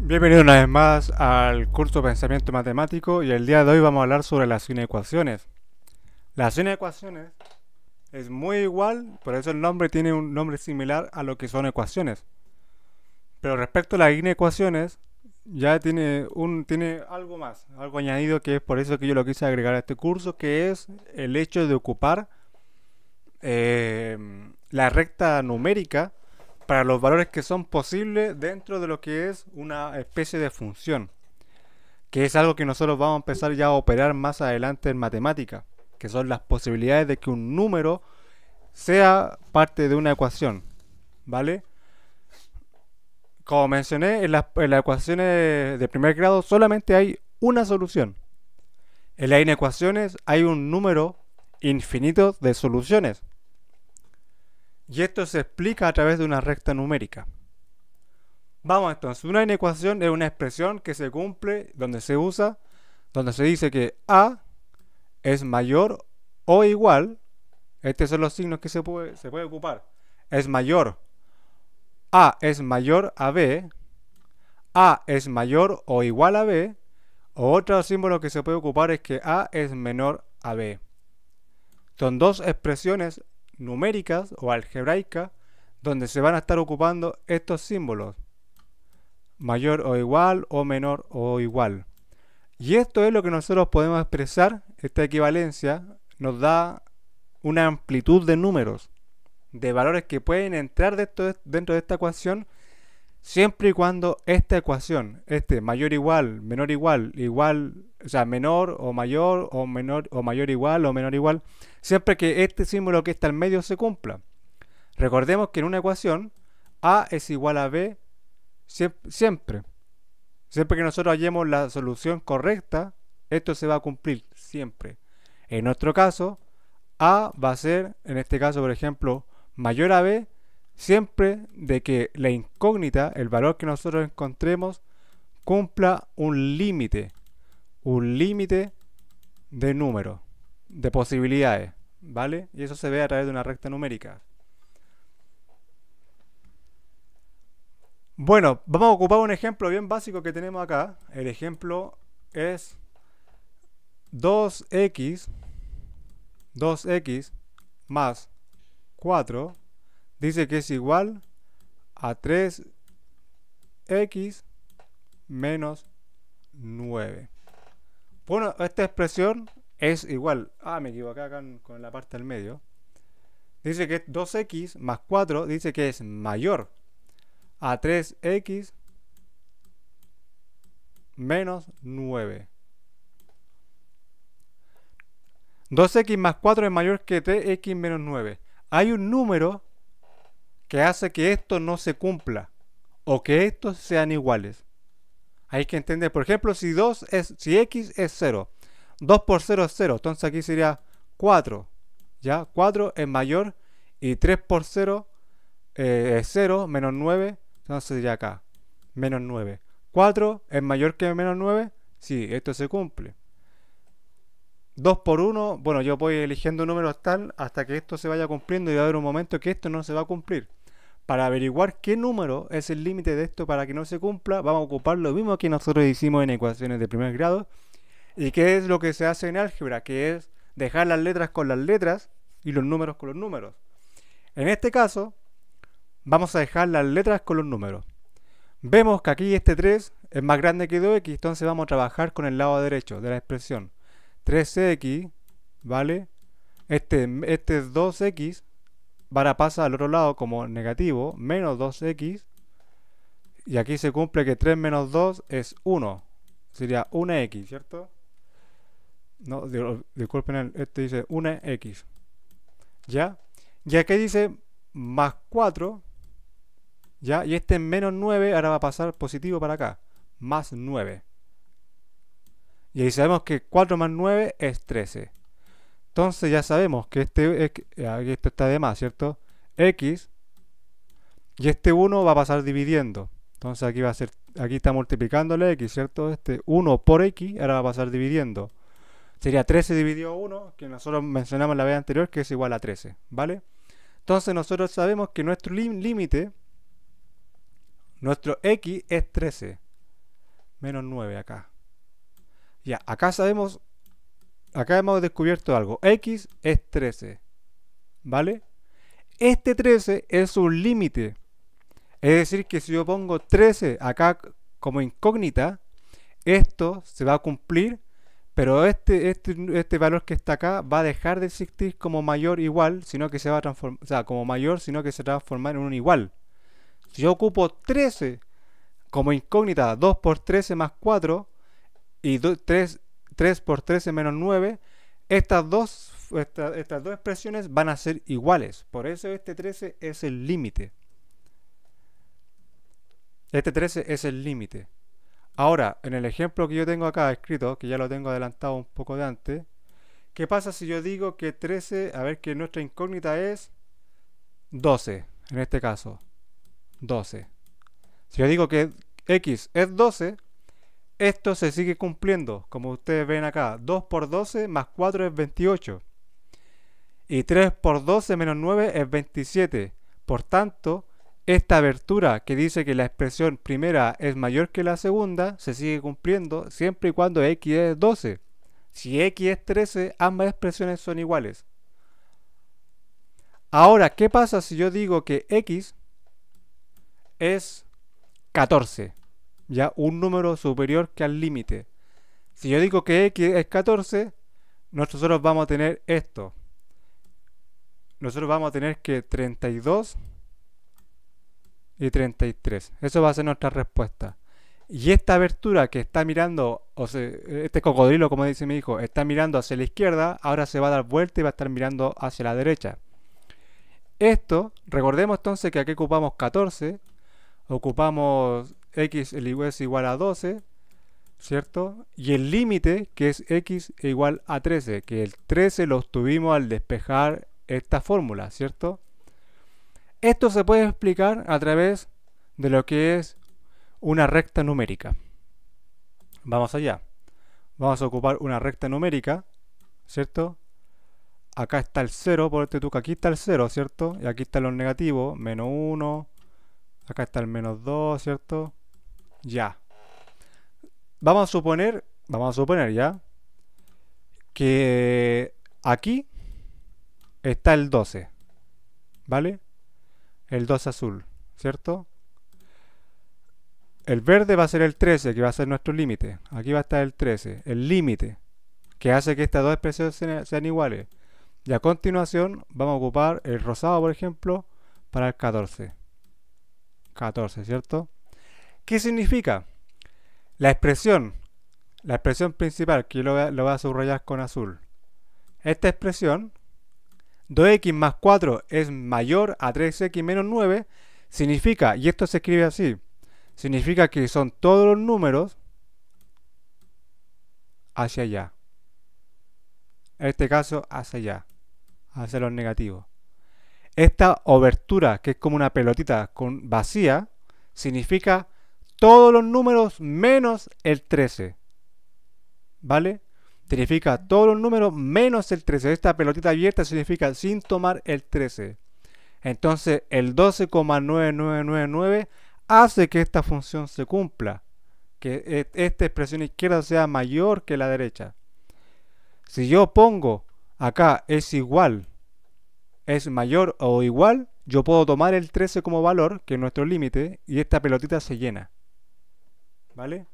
Bienvenido una vez más al curso de Pensamiento Matemático y el día de hoy vamos a hablar sobre las inecuaciones. Las inecuaciones es muy igual, por eso el nombre tiene un nombre similar a lo que son ecuaciones. Pero respecto a las inecuaciones, ya tiene, un, tiene algo más, algo añadido que es por eso que yo lo quise agregar a este curso, que es el hecho de ocupar eh, la recta numérica para los valores que son posibles dentro de lo que es una especie de función, que es algo que nosotros vamos a empezar ya a operar más adelante en matemática, que son las posibilidades de que un número sea parte de una ecuación, ¿vale? Como mencioné, en las, en las ecuaciones de primer grado solamente hay una solución. En las inecuaciones hay un número infinito de soluciones. Y esto se explica a través de una recta numérica. Vamos entonces, una inecuación es una expresión que se cumple donde se usa, donde se dice que A es mayor o igual, estos son los signos que se puede, se puede ocupar, es mayor, A es mayor a B, A es mayor o igual a B, O otro símbolo que se puede ocupar es que A es menor a B. Son dos expresiones numéricas o algebraicas donde se van a estar ocupando estos símbolos mayor o igual o menor o igual y esto es lo que nosotros podemos expresar esta equivalencia nos da una amplitud de números de valores que pueden entrar dentro de esta ecuación siempre y cuando esta ecuación este mayor igual menor igual igual o sea, menor o mayor o menor o mayor igual o menor igual, siempre que este símbolo que está en medio se cumpla. Recordemos que en una ecuación a es igual a b siempre. Siempre que nosotros hallemos la solución correcta, esto se va a cumplir siempre. En nuestro caso, a va a ser, en este caso, por ejemplo, mayor a b siempre de que la incógnita, el valor que nosotros encontremos, cumpla un límite un límite de número de posibilidades, ¿vale? Y eso se ve a través de una recta numérica. Bueno, vamos a ocupar un ejemplo bien básico que tenemos acá. El ejemplo es 2x, 2x más 4, dice que es igual a 3x menos 9. Bueno, esta expresión es igual. Ah, me equivoqué acá con la parte del medio. Dice que es 2x más 4 dice que es mayor a 3x menos 9. 2x más 4 es mayor que 3x menos 9. Hay un número que hace que esto no se cumpla o que estos sean iguales. Hay que entender, por ejemplo, si 2 es, si x es 0, 2 por 0 es 0, entonces aquí sería 4, ¿ya? 4 es mayor y 3 por 0 eh, es 0, menos 9, entonces sería acá, menos 9. 4 es mayor que menos 9, sí, esto se cumple. 2 por 1, bueno, yo voy eligiendo números tal hasta que esto se vaya cumpliendo y va a haber un momento que esto no se va a cumplir para averiguar qué número es el límite de esto para que no se cumpla, vamos a ocupar lo mismo que nosotros hicimos en ecuaciones de primer grado. ¿Y qué es lo que se hace en álgebra? Que es dejar las letras con las letras y los números con los números. En este caso, vamos a dejar las letras con los números. Vemos que aquí este 3 es más grande que 2x, entonces vamos a trabajar con el lado derecho de la expresión. 3x, ¿vale? Este, este es 2x, Ahora pasa al otro lado como negativo, menos 2x. Y aquí se cumple que 3 menos 2 es 1. Sería 1x, ¿cierto? No, disculpen, este dice 1x. ¿Ya? Y aquí dice más 4. ¿Ya? Y este menos 9 ahora va a pasar positivo para acá. Más 9. Y ahí sabemos que 4 más 9 es 13. Entonces ya sabemos que este, Aquí ah, esto está de más, ¿cierto? X y este 1 va a pasar dividiendo. Entonces aquí va a ser, aquí está multiplicándole X, ¿cierto? Este 1 por X ahora va a pasar dividiendo. Sería 13 dividido 1, que nosotros mencionamos la vez anterior, que es igual a 13, ¿vale? Entonces nosotros sabemos que nuestro límite, nuestro X es 13, menos 9 acá. Ya, acá sabemos acá hemos descubierto algo. X es 13. ¿Vale? Este 13 es un límite. Es decir, que si yo pongo 13 acá como incógnita, esto se va a cumplir, pero este, este, este, valor que está acá va a dejar de existir como mayor igual, sino que se va a transformar, o sea, como mayor, sino que se va a transformar en un igual. Si yo ocupo 13 como incógnita, 2 por 13 más 4, y 3 3 por 13 menos 9, estas dos, estas dos expresiones van a ser iguales. Por eso este 13 es el límite. Este 13 es el límite. Ahora, en el ejemplo que yo tengo acá escrito, que ya lo tengo adelantado un poco de antes, ¿qué pasa si yo digo que 13, a ver, que nuestra incógnita es 12, en este caso, 12. Si yo digo que x es 12, esto se sigue cumpliendo, como ustedes ven acá. 2 por 12 más 4 es 28. Y 3 por 12 menos 9 es 27. Por tanto, esta abertura que dice que la expresión primera es mayor que la segunda se sigue cumpliendo siempre y cuando x es 12. Si x es 13, ambas expresiones son iguales. Ahora, ¿qué pasa si yo digo que x es 14? ya un número superior que al límite. Si yo digo que x es 14, nosotros vamos a tener esto. Nosotros vamos a tener que 32 y 33. Eso va a ser nuestra respuesta. Y esta abertura que está mirando, o este cocodrilo, como dice mi hijo, está mirando hacia la izquierda, ahora se va a dar vuelta y va a estar mirando hacia la derecha. Esto, recordemos entonces que aquí ocupamos 14, ocupamos x es igual a 12, ¿cierto? Y el límite que es x e igual a 13, que el 13 lo obtuvimos al despejar esta fórmula, ¿cierto? Esto se puede explicar a través de lo que es una recta numérica. Vamos allá. Vamos a ocupar una recta numérica, ¿cierto? Acá está el 0, por este aquí está el 0, ¿cierto? Y aquí están los negativos, menos 1, acá está el menos 2, ¿cierto? ya. Vamos a suponer, vamos a suponer ya, que aquí está el 12, ¿vale? El 12 azul, ¿cierto? El verde va a ser el 13, que va a ser nuestro límite. Aquí va a estar el 13, el límite, que hace que estas dos expresiones sean iguales. Y a continuación vamos a ocupar el rosado, por ejemplo, para el 14. 14, ¿cierto? ¿Qué significa? La expresión, la expresión principal, que lo, voy a subrayar con azul. Esta expresión, 2x más 4 es mayor a 3x menos 9, significa, y esto se escribe así, significa que son todos los números hacia allá. En este caso, hacia allá, hacia los negativos. Esta obertura, que es como una pelotita vacía, significa todos los números menos el 13. ¿Vale? Significa todos los números menos el 13. Esta pelotita abierta significa sin tomar el 13. Entonces el 12,9999 hace que esta función se cumpla. Que e, esta expresión izquierda sea mayor que la derecha. Si yo pongo acá es igual, es mayor o igual, yo puedo tomar el 13 como valor, que es nuestro límite, y esta pelotita se llena. ¿vale?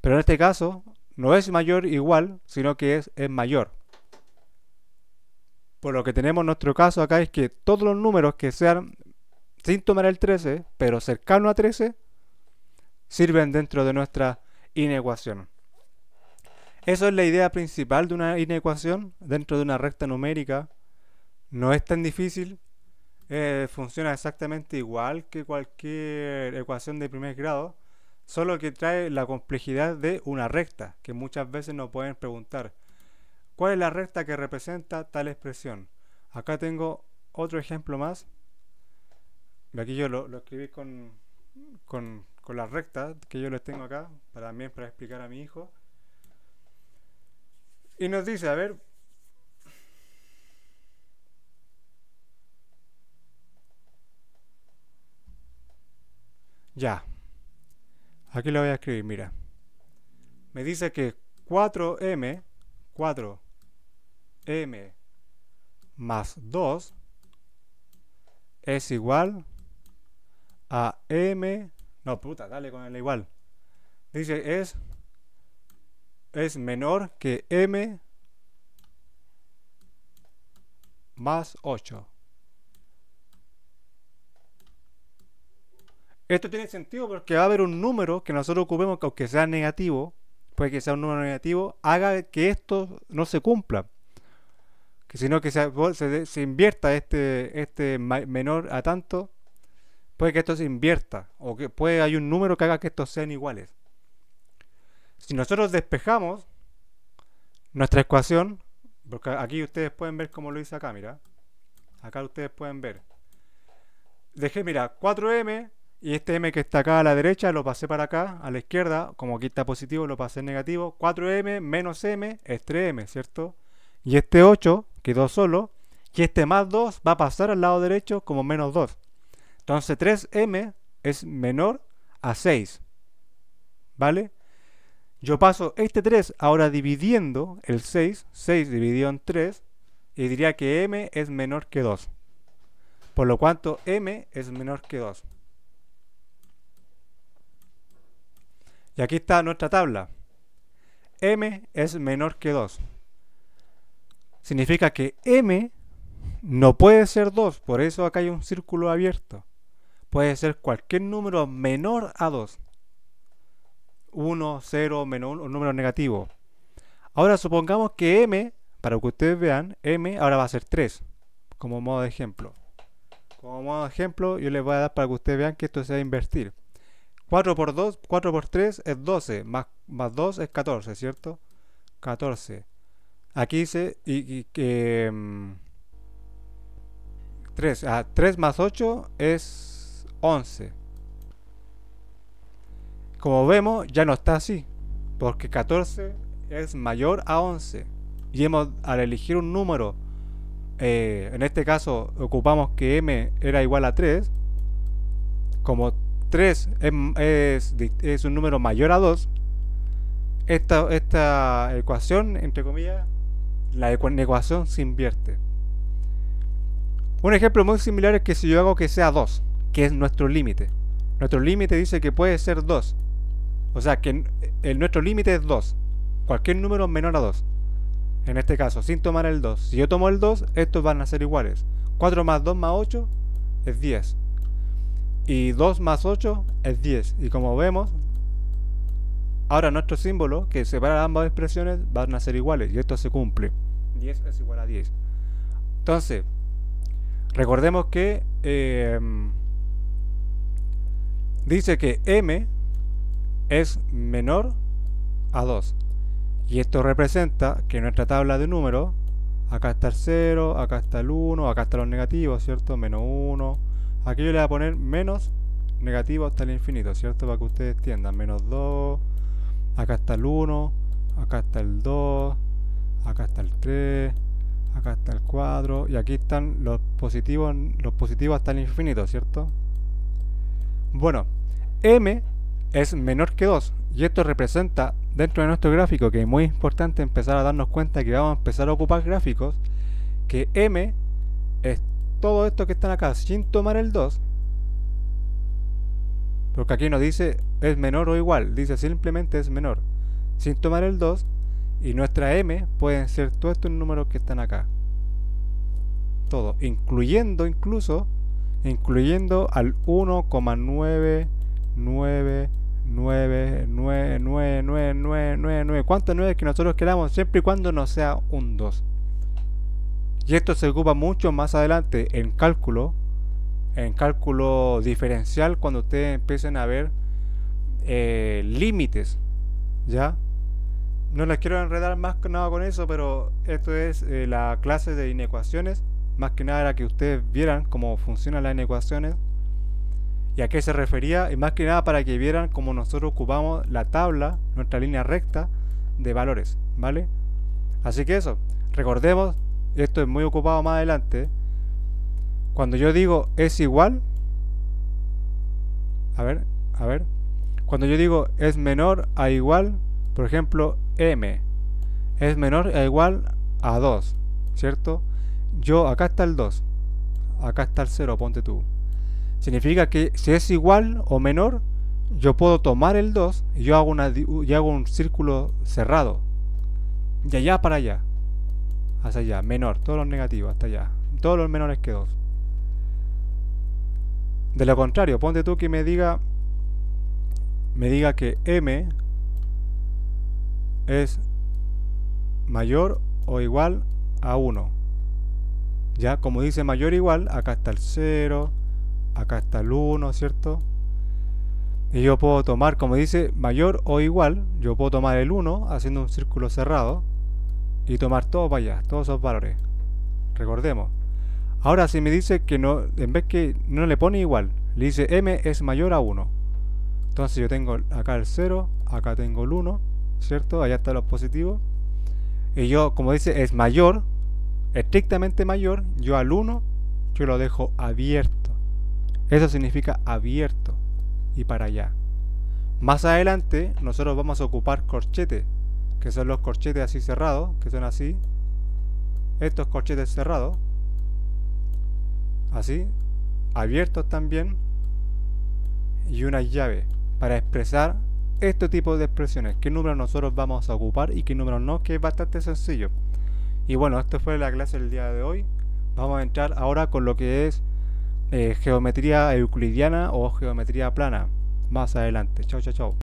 Pero en este caso no es mayor igual, sino que es, mayor. Por lo que tenemos nuestro caso acá es que todos los números que sean sin tomar el 13, pero cercano a 13, sirven dentro de nuestra inecuación. Eso es la idea principal de una inecuación dentro de una recta numérica. No es tan difícil, eh, funciona exactamente igual que cualquier ecuación de primer grado solo que trae la complejidad de una recta, que muchas veces nos pueden preguntar, ¿cuál es la recta que representa tal expresión? Acá tengo otro ejemplo más. Aquí yo lo, escribí con, con, con las rectas que yo les tengo acá, para, también para explicar a mi hijo. Y nos dice, a ver, ya, Aquí lo voy a escribir, mira. Me dice que 4m, 4m más 2 es igual a m... No, puta, dale con el igual. Dice es, es menor que m más 8. Esto tiene sentido porque va a haber un número que nosotros ocupemos que aunque sea negativo, puede que sea un número negativo, haga que esto no se cumpla. Que sino que se, se, invierta este, este menor a tanto, puede que esto se invierta. O que puede hay un número que haga que estos sean iguales. Si nosotros despejamos nuestra ecuación, porque aquí ustedes pueden ver cómo lo hice acá, mira. Acá ustedes pueden ver. Dejé, mira, 4m y este M que está acá a la derecha lo pasé para acá, a la izquierda, como aquí está positivo lo pasé negativo. 4M menos M es 3M, ¿cierto? Y este 8 quedó solo. Y este más 2 va a pasar al lado derecho como menos 2. Entonces 3M es menor a 6. ¿Vale? Yo paso este 3 ahora dividiendo el 6. 6 dividido en 3. Y diría que M es menor que 2. Por lo cuanto M es menor que 2. Y aquí está nuestra tabla. m es menor que 2. Significa que m no puede ser 2, por eso acá hay un círculo abierto. Puede ser cualquier número menor a 2. 1, 0, menos un número negativo. Ahora supongamos que m, para que ustedes vean, m ahora va a ser 3, como modo de ejemplo. Como modo de ejemplo, yo les voy a dar para que ustedes vean que esto se va a invertir. 4 por 2, 4 por 3 es 12, más, más 2 es 14, ¿cierto? 14. Aquí dice y, que, 3, mm, 3 ah, más 8 es 11. Como vemos, ya no está así, porque 14 es mayor a 11. Y hemos, al elegir un número, eh, en este caso ocupamos que m era igual a 3, como 3 es, un número mayor a 2, esta, esta ecuación, entre comillas, la ecuación se invierte. Un ejemplo muy similar es que si yo hago que sea 2, que es nuestro límite. Nuestro límite dice que puede ser 2. O sea, que nuestro límite es 2. Cualquier número menor a 2. En este caso, sin tomar el 2. Si yo tomo el 2, estos van a ser iguales. 4 más 2 más 8 es 10 y 2 más 8 es 10 y como vemos ahora nuestro símbolo que separa ambas expresiones van a ser iguales y esto se cumple 10 es igual a 10 entonces recordemos que em, dice que m es menor a 2 y esto representa que nuestra tabla de números acá está el 0, acá está el 1, acá están los negativos, ¿cierto? menos 1 Aquí yo le voy a poner menos negativo hasta el infinito, ¿cierto? Para que ustedes entiendan. Menos 2, acá está el 1, acá está el 2, acá está el 3, acá está el 4 y aquí están los positivos, los positivos hasta el infinito, ¿cierto? Bueno, m es menor que 2 y esto representa dentro de nuestro gráfico que es muy importante empezar a darnos cuenta que vamos a empezar a ocupar gráficos que m es todo esto que están acá sin tomar el 2, porque aquí nos dice es menor o igual, dice simplemente es menor, sin tomar el 2, y nuestra m pueden ser todos estos números que están acá. Todo, incluyendo incluso, incluyendo al 1,9999999999 que nosotros queramos, siempre y cuando no sea un 2. Y esto se ocupa mucho más adelante en cálculo, en cálculo diferencial, cuando ustedes empiecen a ver eh, límites. ¿Ya? No les quiero enredar más que nada con eso, pero esto es eh, la clase de inecuaciones. Más que nada era que ustedes vieran cómo funcionan las inecuaciones y a qué se refería, y más que nada para que vieran cómo nosotros ocupamos la tabla, nuestra línea recta de valores, ¿vale? Así que eso, recordemos esto es muy ocupado más adelante, cuando yo digo es igual, a ver, a ver, cuando yo digo es menor a igual, por ejemplo, m es menor a igual a 2, ¿cierto? Yo, acá está el 2, acá está el 0, ponte tú. Significa que si es igual o menor, yo puedo tomar el 2 y yo hago, una, yo hago un círculo cerrado, de allá para allá. Hasta allá, menor, todos los negativos hasta allá, todos los menores que 2. De lo contrario, ponte tú que me diga me diga que m es mayor o igual a 1. Ya, como dice mayor o igual, acá está el 0, acá está el 1, ¿cierto? Y yo puedo tomar, como dice mayor o igual, yo puedo tomar el 1 haciendo un círculo cerrado y tomar todo para allá, todos esos valores. Recordemos. Ahora si me dice que no, en vez que no le pone igual, le dice m es mayor a 1. Entonces yo tengo acá el 0, acá tengo el 1, ¿cierto? Allá está los positivos. Y yo, como dice, es mayor, estrictamente mayor, yo al 1, yo lo dejo abierto. Eso significa abierto y para allá. Más adelante nosotros vamos a ocupar corchete que son los corchetes así cerrados, que son así. Estos corchetes cerrados, así, abiertos también. Y una llave para expresar este tipo de expresiones. ¿Qué números nosotros vamos a ocupar y qué números no? Que es bastante sencillo. Y bueno, esto fue la clase del día de hoy. Vamos a entrar ahora con lo que es eh, geometría euclidiana o geometría plana. Más adelante. Chao, chao, chau.